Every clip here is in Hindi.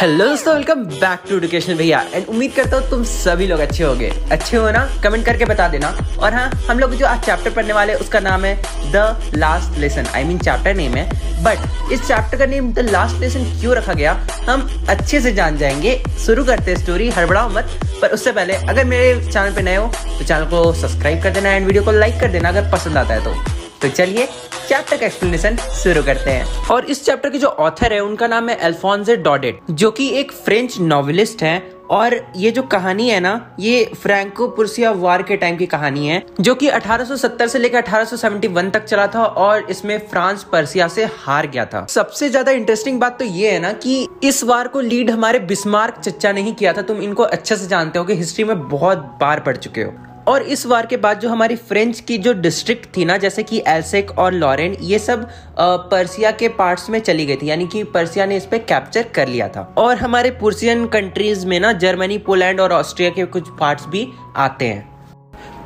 हेलो दोस्तों वेलकम बैक टू एडुकेशनल भैया एंड उम्मीद करता हूँ तुम सभी लोग अच्छे होगे अच्छे हो ना कमेंट करके बता देना और हाँ हम लोग जो आज चैप्टर पढ़ने वाले उसका नाम है the last lesson I mean chapter name है बट इस चैप्टर का नेम द लास्ट लेसन क्यों रखा गया हम अच्छे से जान जाएंगे शुरू करते हैं स्टोरी हड़बड़ाओ मत पर उससे पहले अगर मेरे चैनल पर नए हो तो चैनल को सब्सक्राइब कर देना एंड वीडियो को लाइक कर देना अगर पसंद आता है तो तो चलिए चैप्टर का एक्सप्लेनेशन शुरू करते हैं और इस चैप्टर के जो ऑथर है उनका नाम है अल्फोंसे डॉडेट जो कि एक फ्रेंच नॉवलिस्ट है और ये जो कहानी है ना ये फ्रैंको पुरसिया वार के टाइम की कहानी है जो कि 1870 से लेकर 1871 तक चला था और इसमें फ्रांस पर्सिया से हार गया था सबसे ज्यादा इंटरेस्टिंग बात तो ये है ना कि इस वार को लीड हमारे बिस्मार्क चच्चा ने ही किया था तुम इनको अच्छे से जानते हो कि हिस्ट्री में बहुत बार पढ़ चुके हो और इस वार के बाद जो हमारी फ्रेंच की जो डिस्ट्रिक्ट थी ना जैसे कि एल्सेक और लॉरेंट ये सब पर्सिया के पार्ट्स में चली गई थी यानी कि पर्सिया ने इस पर कैप्चर कर लिया था और हमारे पुर्सियन कंट्रीज में ना जर्मनी पोलैंड और ऑस्ट्रिया के कुछ पार्ट्स भी आते हैं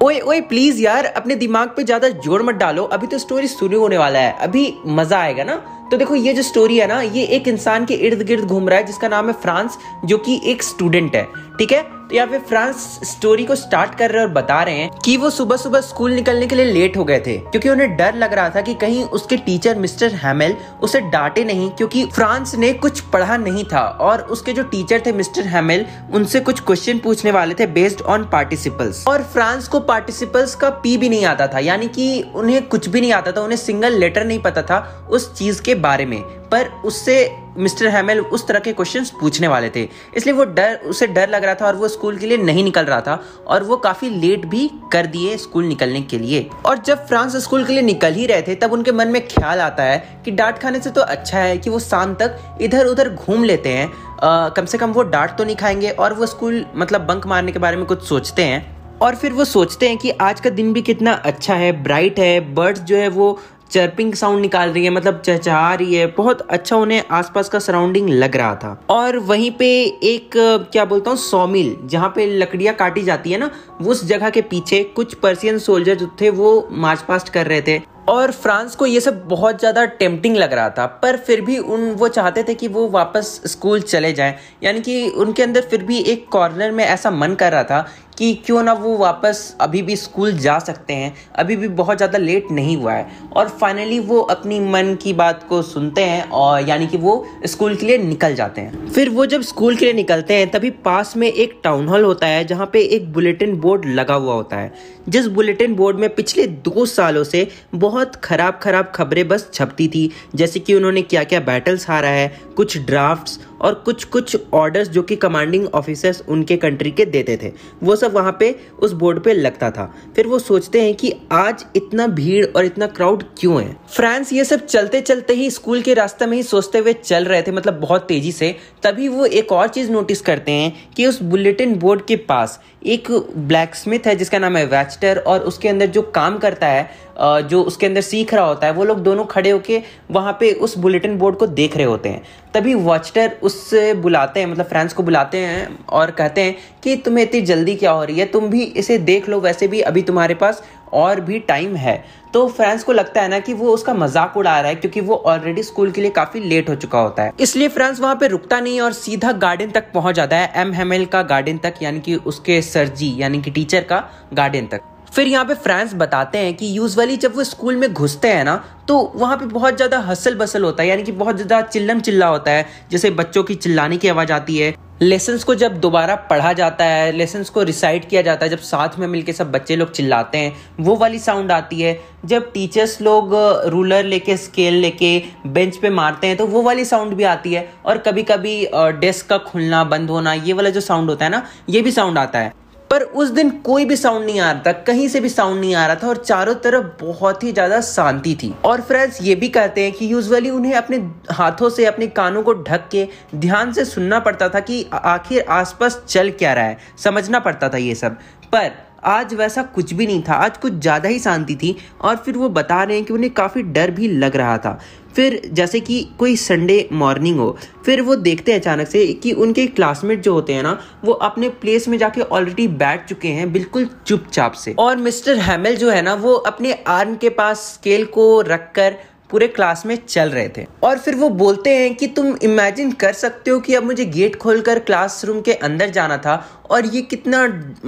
ओए ओए प्लीज यार अपने दिमाग पे ज्यादा जोर मत डालो अभी तो स्टोरी शुरू होने वाला है अभी मजा आएगा ना तो देखो ये जो स्टोरी है ना ये एक इंसान के इर्द गिर्द घूम रहा है जिसका नाम है फ्रांस जो कि एक स्टूडेंट है ठीक है तो यहाँ पे फ्रांस स्टोरी को स्टार्ट कर रहे और बता रहे हैं कि वो सुबह सुबह स्कूल निकलने के लिए लेट हो गए थे क्योंकि उन्हें डर लग रहा था कि कहीं उसके टीचर मिस्टर हैमेल उसे डांटे नहीं क्योंकि फ्रांस ने कुछ पढ़ा नहीं था और उसके जो टीचर थे मिस्टर हैमेल उनसे कुछ क्वेश्चन पूछने वाले थे बेस्ड ऑन पार्टिसिपल्स और फ्रांस को पार्टिसिपल्स का पी भी नहीं आता था यानी कि उन्हें कुछ भी नहीं आता था उन्हें सिंगल लेटर नहीं पता था उस चीज के बारे में पर उससे मिस्टर हैमेल उस तरह के क्वेश्चंस पूछने वाले थे इसलिए वो डर उसे डर लग रहा था और वो स्कूल के लिए नहीं निकल रहा था और वो काफ़ी लेट भी कर दिए स्कूल निकलने के लिए और जब फ्रांस स्कूल के लिए निकल ही रहे थे तब उनके मन में ख्याल आता है कि डांट खाने से तो अच्छा है कि वो शाम तक इधर उधर घूम लेते हैं आ, कम से कम वो डांट तो नहीं खाएंगे और वो स्कूल मतलब बंक मारने के बारे में कुछ सोचते हैं और फिर वो सोचते हैं कि आज का दिन भी कितना अच्छा है ब्राइट है बर्ड्स जो है वो चर्पिंग साउंड निकाल रही है मतलब चहचहा रही है बहुत अच्छा उन्हें आसपास का सराउंडिंग लग रहा था और वहीं पे एक क्या बोलता हूँ सोमिल जहाँ पे लकड़ियाँ काटी जाती है ना उस जगह के पीछे कुछ पर्सियन सोल्जर जो थे वो मार्च पास्ट कर रहे थे और फ्रांस को ये सब बहुत ज़्यादा टेम्पटिंग लग रहा था पर फिर भी उन वो चाहते थे कि वो वापस स्कूल चले जाएं यानी कि उनके अंदर फिर भी एक कॉर्नर में ऐसा मन कर रहा था कि क्यों ना वो वापस अभी भी स्कूल जा सकते हैं अभी भी बहुत ज़्यादा लेट नहीं हुआ है और फाइनली वो अपनी मन की बात को सुनते हैं और यानी कि वो स्कूल के लिए निकल जाते हैं फिर वो जब स्कूल के लिए निकलते हैं तभी पास में एक टाउन हॉल होता है जहाँ पे एक बुलेटिन बोर्ड लगा हुआ होता है जिस बुलेटिन बोर्ड में पिछले दो सालों से बहुत ख़राब ख़राब खबरें बस छपती थी जैसे कि उन्होंने क्या क्या बैटल्स हारा है कुछ ड्राफ्ट्स और कुछ कुछ ऑर्डर्स जो कि कमांडिंग ऑफिसर्स उनके कंट्री के देते थे वो सब वहाँ पे उस बोर्ड पे लगता था फिर वो सोचते हैं कि आज इतना भीड़ और इतना क्राउड क्यों है फ्रांस ये सब चलते चलते ही स्कूल के रास्ते में ही सोचते हुए चल रहे थे मतलब बहुत तेजी से तभी वो एक और चीज़ नोटिस करते हैं कि उस बुलेटिन बोर्ड के पास एक ब्लैक स्मिथ है जिसका नाम है वैचटर और उसके अंदर जो काम करता है जो उसके अंदर सीख रहा होता है वो लोग दोनों खड़े होकर वहाँ पे उस बुलेटिन बोर्ड को देख रहे होते हैं तभी वॉचटर उससे बुलाते हैं मतलब फ्रेंड्स को बुलाते हैं और कहते हैं कि तुम्हें इतनी जल्दी क्या हो रही है तुम भी इसे देख लो वैसे भी अभी तुम्हारे पास और भी टाइम है तो फ्रेंड्स को लगता है ना कि वो उसका मजाक उड़ा रहा है क्योंकि वो ऑलरेडी स्कूल के लिए काफी लेट हो चुका होता है इसलिए फ्रेंड्स वहां पे रुकता नहीं और सीधा गार्डन तक पहुंच जाता है एम हेमेल का गार्डन तक यानी कि उसके सर जी यानी कि टीचर का गार्डन तक फिर यहाँ पे फ्रेंड्स बताते हैं कि यूजुअली जब वो स्कूल में घुसते हैं ना तो वहाँ पे बहुत ज़्यादा हसल बसल होता है यानी कि बहुत ज़्यादा चिल्लम चिल्ला होता है जैसे बच्चों की चिल्लाने की आवाज़ आती है लेसन्स को जब दोबारा पढ़ा जाता है लेसन्स को रिसाइट किया जाता है जब साथ में मिलके सब बच्चे लोग चिल्लाते हैं वो वाली साउंड आती है जब टीचर्स लोग रूलर uh, लेके स्केल लेके बेंच पे मारते हैं तो वो वाली साउंड भी आती है और कभी कभी डेस्क का खुलना बंद होना ये वाला जो साउंड होता है ना ये भी साउंड आता है पर उस दिन कोई भी साउंड नहीं आ रहा था कहीं से भी साउंड नहीं आ रहा था और चारों तरफ बहुत ही ज्यादा शांति थी और फ्रेंड्स ये भी कहते हैं कि यूजुअली उन्हें अपने हाथों से अपने कानों को ढक के ध्यान से सुनना पड़ता था कि आखिर आसपास चल क्या रहा है समझना पड़ता था ये सब पर आज वैसा कुछ भी नहीं था आज कुछ ज़्यादा ही शांति थी और फिर वो बता रहे हैं कि उन्हें काफ़ी डर भी लग रहा था फिर जैसे कि कोई संडे मॉर्निंग हो फिर वो देखते हैं अचानक से कि उनके क्लासमेट जो होते हैं ना वो अपने प्लेस में जाके ऑलरेडी बैठ चुके हैं बिल्कुल चुपचाप से और मिस्टर हैमल जो है ना वो अपने आर्म के पास स्केल को रख कर पूरे क्लास में चल रहे थे और फिर वो बोलते हैं कि तुम इमेजिन कर सकते हो कि अब मुझे गेट खोलकर क्लासरूम के अंदर जाना था और ये कितना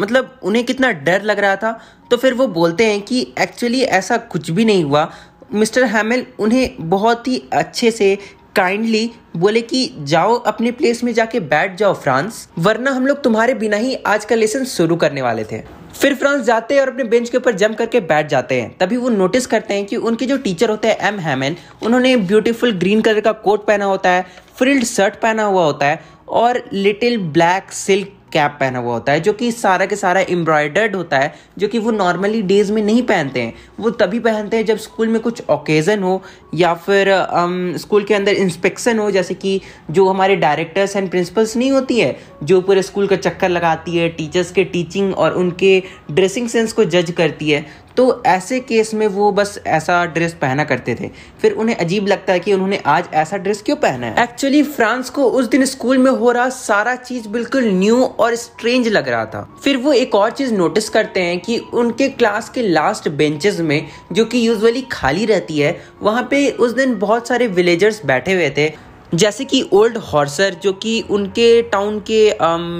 मतलब उन्हें कितना डर लग रहा था तो फिर वो बोलते हैं कि एक्चुअली ऐसा कुछ भी नहीं हुआ मिस्टर हैमिल उन्हें बहुत ही अच्छे से काइंडली बोले कि जाओ अपने प्लेस में जाके बैठ जाओ फ्रांस वरना हम लोग तुम्हारे बिना ही आज का लेसन शुरू करने वाले थे फिर फ्रांस जाते हैं और अपने बेंच के ऊपर जम करके बैठ जाते हैं तभी वो नोटिस करते हैं कि उनके जो टीचर होते हैं एम हैमन उन्होंने ब्यूटीफुल ग्रीन कलर का कोट पहना होता है फ्रिल्ड शर्ट पहना हुआ होता है और लिटिल ब्लैक सिल्क कैप पहना हुआ होता है जो कि सारा के सारा एम्ब्रॉयडर्ड होता है जो कि वो नॉर्मली डेज में नहीं पहनते हैं वो तभी पहनते हैं जब स्कूल में कुछ ओकेज़न हो या फिर स्कूल um, के अंदर इंस्पेक्शन हो जैसे कि जो हमारे डायरेक्टर्स एंड प्रिंसिपल्स नहीं होती है जो पूरे स्कूल का चक्कर लगाती है टीचर्स के टीचिंग और उनके ड्रेसिंग सेंस को जज करती है तो ऐसे केस में वो बस ऐसा ड्रेस पहना करते थे फिर उन्हें अजीब लगता है कि उन्होंने आज ऐसा ड्रेस क्यों पहना है एक्चुअली फ्रांस को उस दिन स्कूल में हो रहा सारा चीज बिल्कुल न्यू और स्ट्रेंज लग रहा था फिर वो एक और चीज नोटिस करते हैं कि उनके क्लास के लास्ट बेंचेस में जो कि यूजुअली खाली रहती है वहाँ पे उस दिन बहुत सारे विलेजर्स बैठे हुए थे जैसे कि ओल्ड हॉर्सर जो कि उनके टाउन के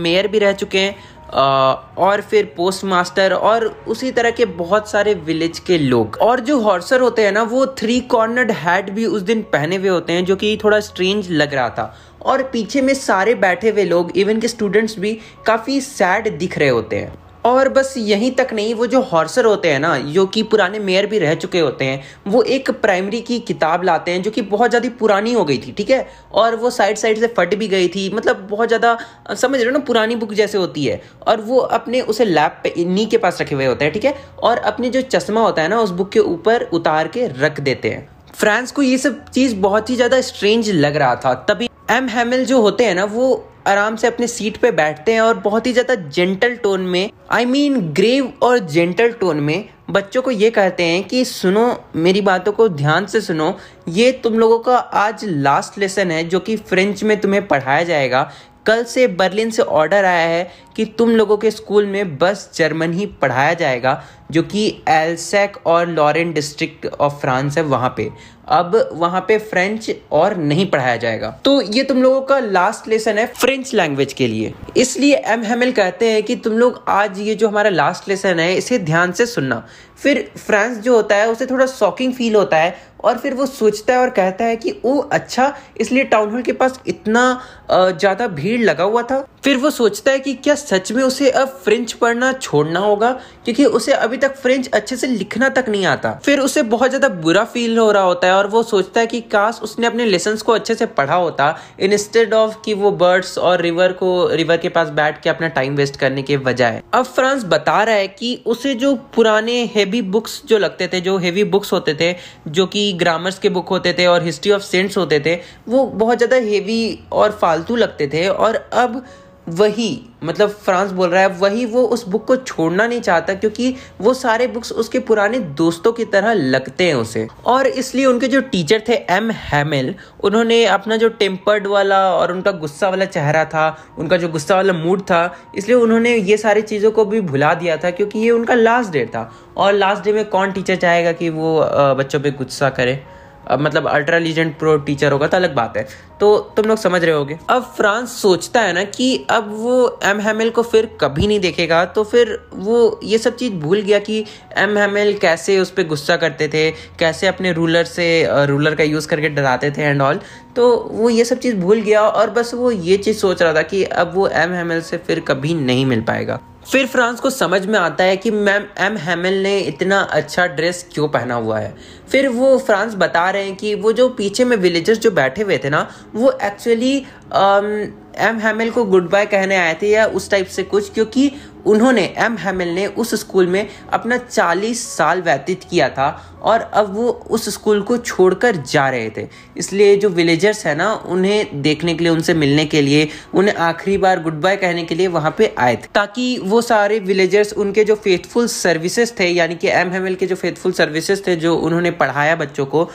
मेयर भी रह चुके हैं और फिर पोस्ट मास्टर और उसी तरह के बहुत सारे विलेज के लोग और जो हॉर्सर होते हैं ना वो थ्री कॉर्नर्ड हैट भी उस दिन पहने हुए होते हैं जो कि थोड़ा स्ट्रेंज लग रहा था और पीछे में सारे बैठे हुए लोग इवन के स्टूडेंट्स भी काफ़ी सैड दिख रहे होते हैं और बस यहीं तक नहीं वो जो हॉर्सर होते हैं ना जो कि पुराने मेयर भी रह चुके होते हैं वो एक प्राइमरी की किताब लाते हैं जो कि बहुत ज़्यादा पुरानी हो गई थी ठीक है और वो साइड साइड से फट भी गई थी मतलब बहुत ज़्यादा समझ रहे हो ना पुरानी बुक जैसे होती है और वो अपने उसे लैब पे नी के पास रखे हुए होते हैं ठीक है और अपने जो चश्मा होता है ना उस बुक के ऊपर उतार के रख देते हैं फ्रांस को ये सब चीज़ बहुत ही ज़्यादा स्ट्रेंज लग रहा था तभी एम हैमिल जो होते हैं ना वो आराम से अपनी सीट पे बैठते हैं और बहुत ही ज़्यादा जेंटल टोन में आई मीन ग्रेव और जेंटल टोन में बच्चों को ये कहते हैं कि सुनो मेरी बातों को ध्यान से सुनो ये तुम लोगों का आज लास्ट लेसन है जो कि फ्रेंच में तुम्हें पढ़ाया जाएगा कल से बर्लिन से ऑर्डर आया है कि तुम लोगों के स्कूल में बस जर्मन ही पढ़ाया जाएगा जो कि एलसेक और लॉरेन डिस्ट्रिक्ट ऑफ फ्रांस है वहाँ पे अब वहाँ पे फ्रेंच और नहीं पढ़ाया जाएगा तो ये तुम लोगों का लास्ट लेसन है फ्रेंच लैंग्वेज के लिए इसलिए एम हेमल कहते हैं कि तुम लोग आज ये जो हमारा लास्ट लेसन है इसे ध्यान से सुनना फिर फ्रांस जो होता है उसे थोड़ा शॉकिंग फील होता है और फिर वो सोचता है और कहता है कि वो अच्छा इसलिए टाउन हॉल के पास इतना ज़्यादा भीड़ लगा हुआ था फिर वो सोचता है कि क्या सच में उसे अब फ्रेंच पढ़ना छोड़ना होगा क्योंकि उसे अभी अभी तक फ्रेंच अच्छे से लिखना तक नहीं आता फिर उसे बहुत ज्यादा बुरा फील हो रहा होता है और वो सोचता है कि काश उसने अपने लेसन को अच्छे से पढ़ा होता इंस्टेड ऑफ कि वो बर्ड्स और रिवर को रिवर के पास बैठ के अपना टाइम वेस्ट करने के बजाय अब फ्रांस बता रहा है कि उसे जो पुराने हेवी बुक्स जो लगते थे जो हेवी बुक्स होते थे जो कि ग्रामर्स के बुक होते थे और हिस्ट्री ऑफ सेंट्स होते थे वो बहुत ज़्यादा हेवी और फालतू लगते थे और अब वही मतलब फ्रांस बोल रहा है वही वो उस बुक को छोड़ना नहीं चाहता क्योंकि वो सारे बुक्स उसके पुराने दोस्तों की तरह लगते हैं उसे और इसलिए उनके जो टीचर थे एम हैमिल उन्होंने अपना जो टेम्पर्ड वाला और उनका गुस्सा वाला चेहरा था उनका जो गुस्सा वाला मूड था इसलिए उन्होंने ये सारी चीज़ों को भी भुला दिया था क्योंकि ये उनका लास्ट डे था और लास्ट डे में कौन टीचर चाहेगा कि वो बच्चों पर गुस्सा करे मतलब अल्ट्रा लीजेंड प्रो टीचर होगा तो अलग बात है तो तुम लोग समझ रहे होगे अब फ्रांस सोचता है ना कि अब वो एम हैमिल को फिर कभी नहीं देखेगा तो फिर वो ये सब चीज़ भूल गया कि एम हैमिल कैसे उस पर गुस्सा करते थे कैसे अपने रूलर से रूलर का यूज़ करके डराते थे एंड ऑल तो वो ये सब चीज़ भूल गया और बस वो ये चीज़ सोच रहा था कि अब वो एम हैमिल से फिर कभी नहीं मिल पाएगा फिर फ्रांस को समझ में आता है कि मैम एम हेमल ने इतना अच्छा ड्रेस क्यों पहना हुआ है फिर वो फ्रांस बता रहे हैं कि वो जो पीछे में विलेजर्स जो बैठे हुए थे ना वो एक्चुअली एम हेमल को गुड बाय कहने आए थे या उस टाइप से कुछ क्योंकि उन्होंने एम हेमिल ने उस स्कूल में अपना 40 साल व्यतीत किया था और अब वो उस स्कूल को छोड़कर जा रहे थे इसलिए जो विलेजर्स हैं ना उन्हें देखने के लिए उनसे मिलने के लिए उन्हें आखिरी बार गुड बाय कहने के लिए वहाँ पे आए थे ताकि वो सारे विलेजर्स उनके जो फेथफुल सर्विसेज थे यानी कि एम हेमिल के जो फेथफुल सर्विसेज थे जो उन्होंने पढ़ाया बच्चों को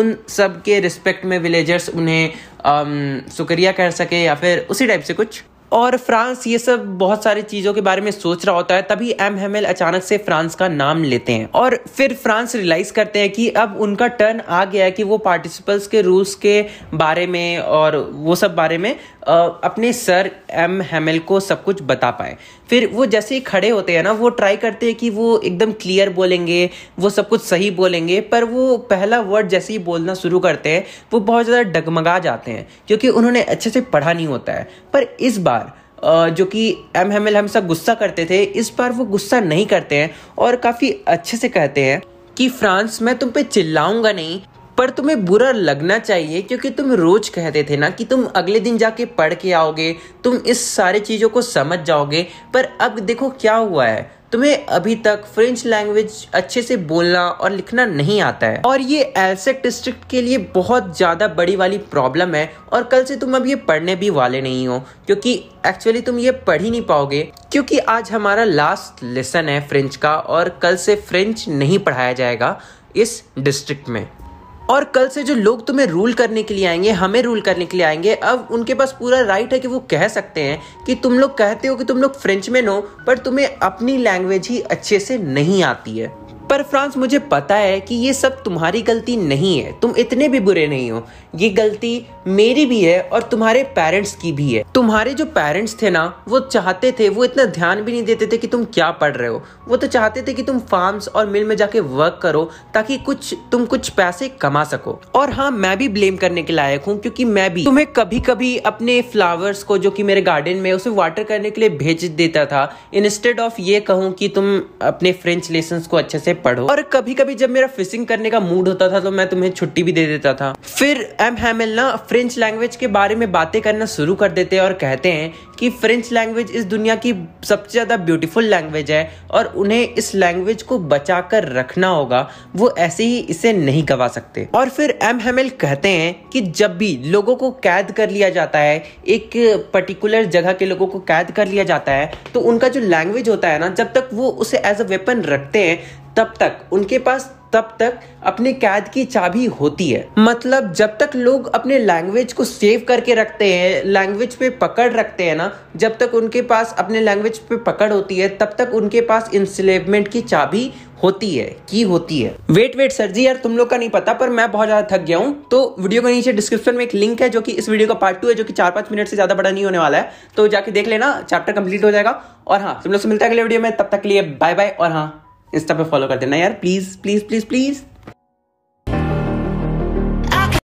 उन सब के रिस्पेक्ट में विलेजर्स उन्हें शुक्रिया कर सके या फिर उसी टाइप से कुछ और फ्रांस ये सब बहुत सारी चीज़ों के बारे में सोच रहा होता है तभी एम हेमेल अचानक से फ्रांस का नाम लेते हैं और फिर फ्रांस रियलाइज़ करते हैं कि अब उनका टर्न आ गया है कि वो पार्टिसिपल्स के रूल्स के बारे में और वो सब बारे में अपने सर एम हेमेल को सब कुछ बता पाए फिर वो जैसे ही खड़े होते हैं ना वो ट्राई करते हैं कि वो एकदम क्लियर बोलेंगे वो सब कुछ सही बोलेंगे पर वो पहला वर्ड जैसे ही बोलना शुरू करते हैं वो बहुत ज़्यादा डगमगा जाते हैं क्योंकि उन्होंने अच्छे से पढ़ा नहीं होता है पर इस बार जो कि एम एम एल हमेशा गुस्सा करते थे इस बार वो गुस्सा नहीं करते हैं और काफ़ी अच्छे से कहते हैं कि फ्रांस मैं तुम पे चिल्लाऊंगा नहीं पर तुम्हें बुरा लगना चाहिए क्योंकि तुम रोज कहते थे ना कि तुम अगले दिन जाके पढ़ के आओगे तुम इस सारी चीज़ों को समझ जाओगे पर अब देखो क्या हुआ है तुम्हें अभी तक फ्रेंच लैंग्वेज अच्छे से बोलना और लिखना नहीं आता है और ये एलसेट डिस्ट्रिक्ट के लिए बहुत ज़्यादा बड़ी वाली प्रॉब्लम है और कल से तुम अब ये पढ़ने भी वाले नहीं हो क्योंकि एक्चुअली तुम ये पढ़ ही नहीं पाओगे क्योंकि आज हमारा लास्ट लेसन है फ्रेंच का और कल से फ्रेंच नहीं पढ़ाया जाएगा इस डिस्ट्रिक्ट में और कल से जो लोग तुम्हें रूल करने के लिए आएंगे हमें रूल करने के लिए आएंगे अब उनके पास पूरा राइट है कि वो कह सकते हैं कि तुम लोग कहते हो कि तुम लोग फ्रेंच में हो पर तुम्हें अपनी लैंग्वेज ही अच्छे से नहीं आती है पर फ्रांस मुझे पता है कि ये सब तुम्हारी गलती नहीं है तुम इतने भी बुरे नहीं हो ये गलती मेरी भी है और तुम्हारे पेरेंट्स की भी है तुम्हारे जो पेरेंट्स थे ना वो चाहते थे वो इतना ध्यान भी नहीं देते थे कि तुम क्या पढ़ रहे हो वो तो चाहते थे कि तुम फार्म्स और मिल में जाके वर्क करो ताकि कुछ तुम कुछ पैसे कमा सको और हाँ मैं भी ब्लेम करने के लायक हूँ क्योंकि मैं भी तुम्हें कभी कभी अपने फ्लावर्स को जो कि मेरे गार्डन में उसे वाटर करने के लिए भेज देता था इंस्टेड ऑफ ये कहूँ कि तुम अपने फ्रेंच लेसन को अच्छे से पढ़ो और कभी कभी जब मेरा फिशिंग करने का मूड होता था तो मैं तुम्हें छुट्टी भी दे देता था फिर एम हैमिल ना फ्रेंच लैंग्वेज के बारे में बातें करना शुरू कर देते हैं और कहते हैं कि फ्रेंच लैंग्वेज इस दुनिया की सबसे ज़्यादा ब्यूटीफुल लैंग्वेज है और उन्हें इस लैंग्वेज को बचा कर रखना होगा वो ऐसे ही इसे नहीं गवा सकते और फिर एम हेमेल कहते हैं कि जब भी लोगों को कैद कर लिया जाता है एक पर्टिकुलर जगह के लोगों को कैद कर लिया जाता है तो उनका जो लैंग्वेज होता है ना जब तक वो उसे एज अ वेपन रखते हैं तब तक उनके पास तब तक अपने कैद की चाबी होती है मतलब जब तक लोग अपने लैंग्वेज को सेव करके रखते हैं लैंग्वेज पे पकड़ रखते हैं ना जब तक उनके पास अपने लैंग्वेज पे पकड़ होती है तब तक उनके पास इंसलेवमेंट की चाबी होती है की होती है वेट वेट सर जी यार तुम लोग का नहीं पता पर मैं बहुत ज्यादा थक गया हूँ तो वीडियो के नीचे डिस्क्रिप्शन में एक लिंक है जो कि इस वीडियो का पार्ट टू है जो कि चार पांच मिनट से ज्यादा बड़ा नहीं होने वाला है तो जाके देख लेना चैप्टर कंप्लीट हो जाएगा और हाँ तुम लोग से मिलता है अगले वीडियो में तब तक के लिए बाय बाय और हाँ इंस्टा पे फॉलो कर देना यार प्लीज़ प्लीज़ प्लीज़ प्लीज़